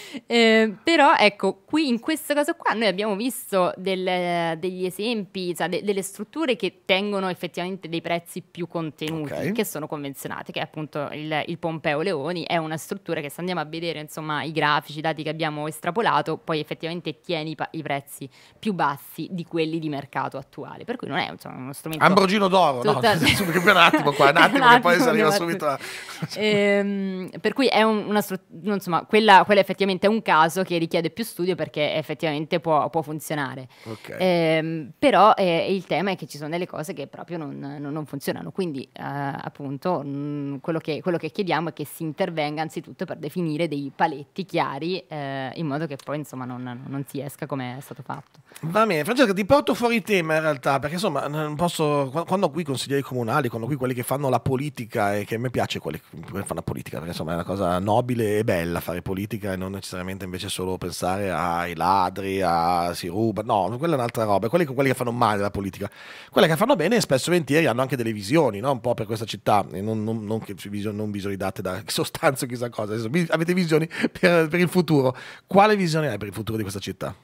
Eh, però ecco, qui in questo caso qua noi abbiamo visto del, degli esempi, cioè de, delle strutture che tengono effettivamente dei prezzi più contenuti, okay. che sono convenzionati, che è appunto il, il, Pompeo Leoni, è una struttura che se andiamo a vedere insomma i grafici, i dati che abbiamo estrapolato, poi effettivamente effettivamente tieni i, i, prezzi più bassi di quelli di mercato attuale. Per cui non è insomma, uno strumento. Ambrogino d'oro, no? Subito, un attimo qua, un attimo, un attimo che poi si arriva subito a... ehm, per cui è un, una struttura, insomma, quella, quella, effettivamente è un caso che richiede più studio perché effettivamente può, può funzionare. Okay. Ehm, però eh, il tema è che ci sono delle cose che proprio non, non, non funzionano. Quindi, eh, appunto, mh, mm, quello, che, quello che chiediamo è che si intervenga anzitutto per definire dei paletti chiari eh, in modo che poi insomma non, non si esca come è stato fatto. Va bene, Francesca, ti porto fuori tema in realtà, perché insomma, non posso, quando qui consiglieri comunali, quando qui quelli che fanno la politica e che a me piace quelli che fanno la politica, perché insomma è una cosa nobile e bella fare politica e non necessariamente invece solo pensare ai ladri, a si ruba, no, quella è un'altra roba, quelli, quelli che fanno male la politica, quelle che fanno bene spesso e volentieri hanno anche delle visioni, no? un po' per questa città, non, non, non, che, non visioni date da sostanza o chissà cosa, Adesso, avete visioni per, per il futuro, quale visione hai per il futuro di questa questa città?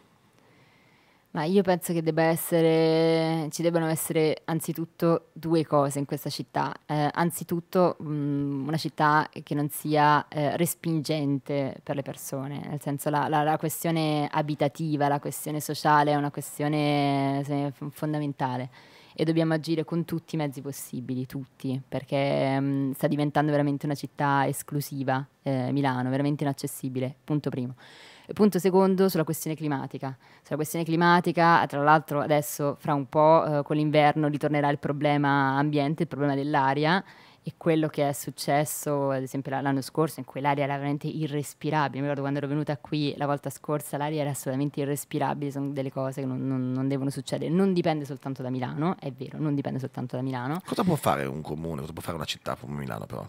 Ma io penso che debba essere, ci debbano essere anzitutto due cose in questa città. Eh, anzitutto mh, mm, una città che non sia eh, respingente per le persone, nel senso la, la, la, questione abitativa, la questione sociale è una questione se, fondamentale e dobbiamo agire con tutti i mezzi possibili, tutti, perché mh, mm, sta diventando veramente una città esclusiva, eh, Milano, veramente inaccessibile, punto primo. Punto secondo sulla questione climatica. Sulla questione climatica, tra l'altro adesso fra un po' eh, con l'inverno ritornerà il problema ambiente, il problema dell'aria e quello che è successo ad esempio l'anno scorso in cui l'aria era veramente irrespirabile, mi ricordo quando ero venuta qui la volta scorsa l'aria era assolutamente irrespirabile, sono delle cose che non, non, non, devono succedere, non dipende soltanto da Milano, è vero, non dipende soltanto da Milano. Cosa può fare un comune, cosa può fare una città come Milano però?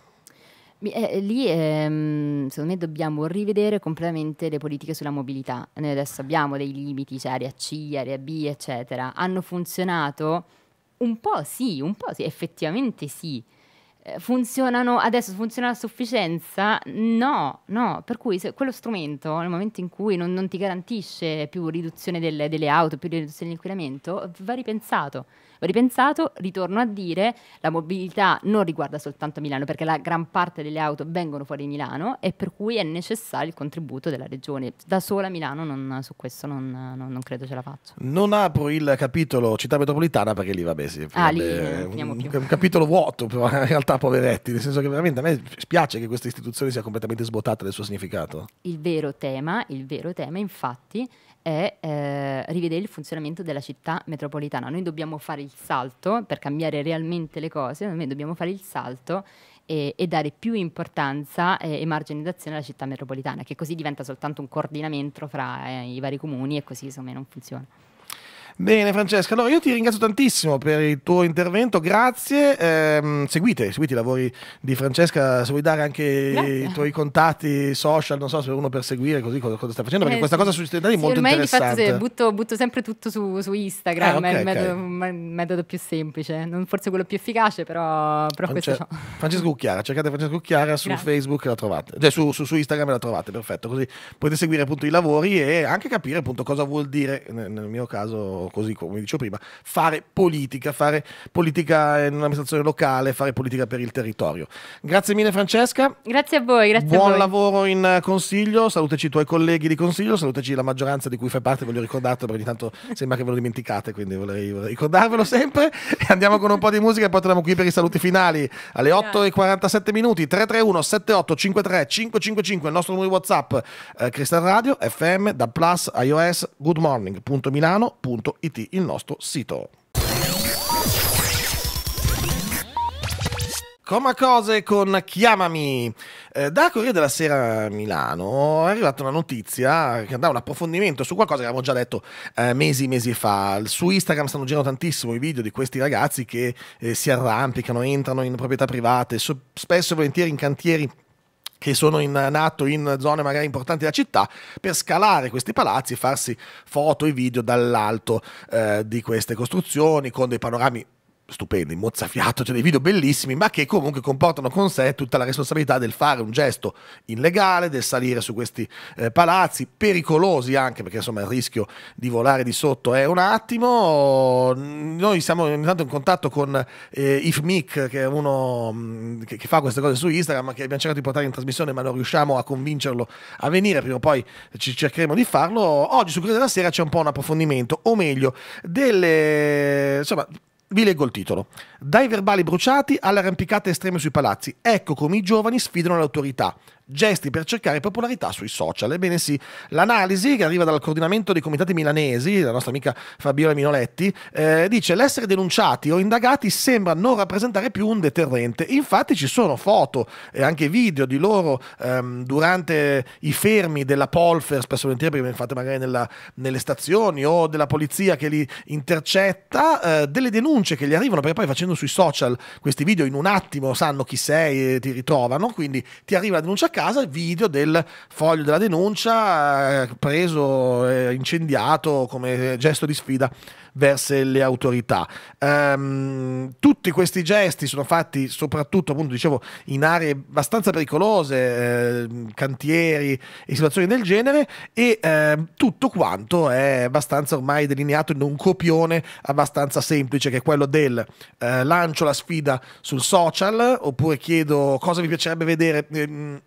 Eh, eh, lì ehm, secondo me dobbiamo rivedere completamente le politiche sulla mobilità. Noi adesso abbiamo dei limiti, cioè area C, area B, eccetera. Hanno funzionato? Un po' sì, un po' sì, effettivamente sì. Eh, funzionano adesso funziona a sufficienza? No, no, per cui quello strumento nel momento in cui non, non ti garantisce più riduzione del, delle auto, più riduzione dell'inquinamento, va ripensato. Ho ripensato, ritorno a dire, la mobilità non riguarda soltanto Milano, perché la gran parte delle auto vengono fuori di Milano e per cui è necessario il contributo della regione. Da sola Milano non, su questo non, non, non, credo ce la faccia. Non apro il capitolo città metropolitana perché lì vabbè sì, ah, lì, eh, un, un capitolo vuoto però in realtà poveretti, nel senso che veramente a me spiace che questa istituzione sia completamente svuotata del suo significato. Il vero tema, il vero tema infatti è eh, rivedere il funzionamento della città metropolitana. Noi dobbiamo fare il salto per cambiare realmente le cose, noi dobbiamo fare il salto e, e dare più importanza eh, e d'azione alla città metropolitana, che così diventa soltanto un coordinamento fra eh, i vari comuni e così insomma non funziona. Bene Francesca, allora io ti ringrazio tantissimo per il tuo intervento, grazie, eh, seguite, seguite, i lavori di Francesca, se vuoi dare anche grazie. i tuoi contatti social, non so se uno per seguire così cosa, cosa sta facendo, perché eh, questa cosa sui studentali è molto ormai interessante. Ormai butto, butto, sempre tutto su, su Instagram, ah, okay, è il metodo, okay. metodo, più semplice, non forse quello più efficace, però, però questo c'è. Francesca Cucchiara, cercate Francesco Cucchiara su grazie. Facebook la trovate, cioè su, su, su, Instagram la trovate, perfetto, così potete seguire appunto i lavori e anche capire appunto cosa vuol dire nel mio caso così come dicevo prima, fare politica, fare politica in un'amministrazione locale, fare politica per il territorio. Grazie mille Francesca. Grazie a voi, grazie Buon a voi. lavoro in consiglio, salutaci i tuoi colleghi di consiglio, salutaci la maggioranza di cui fai parte, voglio ricordartelo perché intanto sembra che ve lo dimenticate, quindi vorrei ricordarvelo sempre. E andiamo con un po' di musica e poi torniamo qui per i saluti finali alle 8 8.47 minuti, 331 53 555, il nostro numero di WhatsApp, eh, Crystal Radio, FM, da Plus, iOS, goodmorning.milano.it www.it, il nostro sito. Coma cose con Chiamami. Eh, da Corriere della Sera Milano è arrivata una notizia che andava un approfondimento su qualcosa che avevamo già detto eh, mesi mesi fa. Su Instagram stanno girando tantissimo i video di questi ragazzi che eh, si arrampicano, entrano in proprietà private, spesso e volentieri in cantieri che sono in nato in zone magari importanti della città, per scalare questi palazzi e farsi foto e video dall'alto eh, di queste costruzioni con dei panorami stupendi, mozzafiato, cioè dei video bellissimi, ma che comunque comportano con sé tutta la responsabilità del fare un gesto illegale, del salire su questi eh, palazzi, pericolosi anche perché insomma il rischio di volare di sotto è un attimo, noi siamo intanto in contatto con eh, Ifmic, che è uno mh, mm, che, che, fa queste cose su Instagram, che abbiamo cercato di portare in trasmissione, ma non riusciamo a convincerlo a venire. Prima o poi ci cercheremo di farlo. Oggi su Corriere della Sera c'è un po' un approfondimento, o meglio, delle insomma vi leggo il titolo. Dai verbali bruciati alle arrampicate estreme sui palazzi. Ecco come i giovani sfidano l'autorità gesti per cercare popolarità sui social. Ebbene sì, l'analisi che arriva dal coordinamento dei comitati milanesi, la nostra amica Fabiola Minoletti, eh, dice l'essere denunciati o indagati sembra non rappresentare più un deterrente. Infatti ci sono foto e anche video di loro ehm, durante i fermi della Polfer, spesso volentieri perché fate magari nella, nelle stazioni o della polizia che li intercetta, eh, delle denunce che gli arrivano perché poi facendo sui social questi video in un attimo sanno chi sei e ti ritrovano, quindi ti arriva la denuncia casa il video del foglio della denuncia eh, preso e eh, incendiato come gesto di sfida verso le autorità. Um, tutti questi gesti sono fatti soprattutto, appunto, dicevo, in aree abbastanza pericolose, eh, cantieri e situazioni del genere e eh, tutto quanto è abbastanza ormai delineato in un copione abbastanza semplice che è quello del eh, lancio la sfida sul social oppure chiedo cosa vi piacerebbe vedere ehm,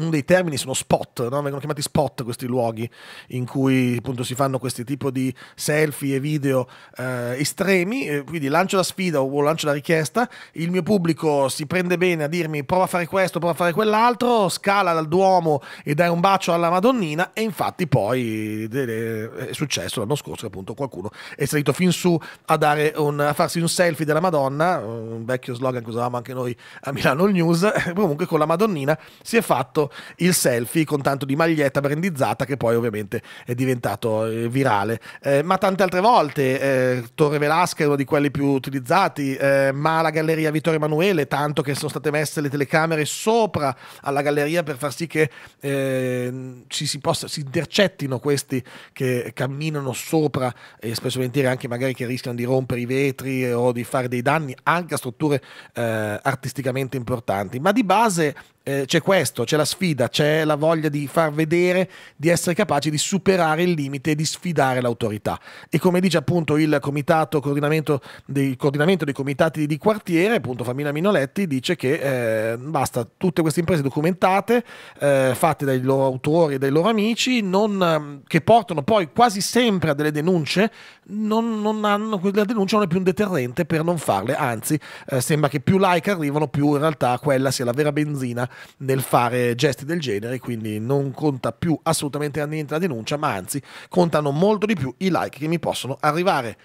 uno dei termini sono spot, no? vengono chiamati spot questi luoghi in cui appunto si fanno questi tipi di selfie e video eh, estremi, quindi lancio la sfida o lancio la richiesta, il mio pubblico si prende bene a dirmi prova a fare questo, prova a fare quell'altro, scala dal Duomo e dai un bacio alla Madonnina e infatti poi è successo l'anno scorso appunto qualcuno è salito fin su a, un, a farsi un selfie della Madonna, un vecchio slogan che usavamo anche noi a Milano News, comunque con la Madonnina si è fatto il selfie con tanto di maglietta brandizzata che poi ovviamente è diventato eh, virale. Eh, ma tante altre volte eh, Torre Velasca è uno di quelli più utilizzati, eh, ma la galleria Vittorio Emanuele, tanto che sono state messe le telecamere sopra alla galleria per far sì che eh, ci si, possa, si intercettino questi che camminano sopra e spesso e volentieri anche magari che rischiano di rompere i vetri o di fare dei danni anche a strutture artisticamente importanti. Ma di base eh, c'è questo, c'è la sfida, c'è la voglia di far vedere di essere capaci di superare il limite e di sfidare l'autorità. E come dice appunto il comitato coordinamento dei, coordinamento dei comitati di quartiere, appunto Famiglia Minoletti, dice che eh, basta tutte queste imprese documentate, eh, fatte dai loro autori e dai loro amici, non, che portano poi quasi sempre a delle denunce non, non hanno, la denuncia non è più un deterrente per non farle, anzi eh, sembra che più like arrivano, più in realtà quella sia la vera benzina nel fare gesti del genere, quindi non conta più assolutamente niente la denuncia, ma anzi contano molto di più i like che mi possono arrivare.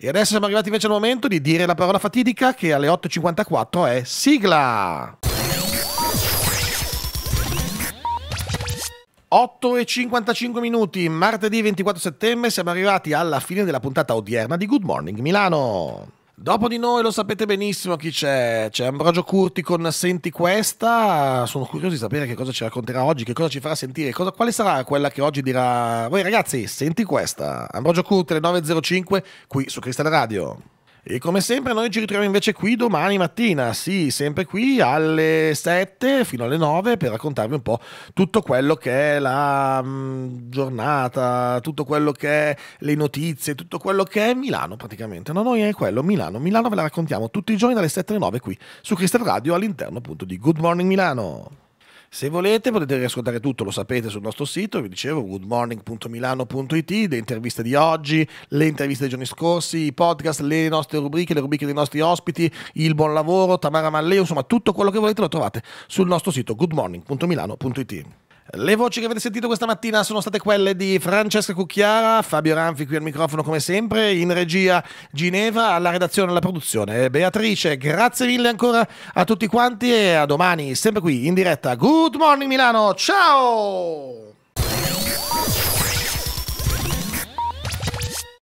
E adesso siamo arrivati invece al momento di dire la parola fatidica che alle 8.54 è sigla. 8 e 55 minuti, martedì 24 settembre, siamo arrivati alla fine della puntata odierna di Good Morning Milano. Dopo di noi lo sapete benissimo chi c'è, c'è Ambrogio Curti con Senti Questa, sono curioso di sapere che cosa ci racconterà oggi, che cosa ci farà sentire, cosa, quale sarà quella che oggi dirà voi ragazzi, Senti Questa, Ambrogio Curti alle 9.05 qui su Cristal Radio. E come sempre noi ci ritroviamo invece qui domani mattina, sì, sempre qui alle 7 fino alle 9 per raccontarvi un po' tutto quello che è la mm, giornata, tutto quello che è le notizie, tutto quello che è Milano praticamente. No, noi è quello, Milano. Milano ve la raccontiamo tutti i giorni dalle 7 alle 9 qui su Crystal Radio all'interno appunto di Good Morning Milano. Se volete potete riascoltare tutto, lo sapete sul nostro sito, vi dicevo goodmorning.milano.it, le interviste di oggi, le interviste dei giorni scorsi, i podcast, le nostre rubriche, le rubriche dei nostri ospiti, il buon lavoro, Tamara Malleo, insomma tutto quello che volete lo trovate sul nostro sito goodmorning.milano.it. Le voci che avete sentito questa mattina sono state quelle di Francesca Cucchiara, Fabio Ranfi qui al microfono come sempre, in regia Gineva, alla redazione e alla produzione. Beatrice, grazie mille ancora a tutti quanti e a domani, sempre qui in diretta. Good morning Milano, ciao!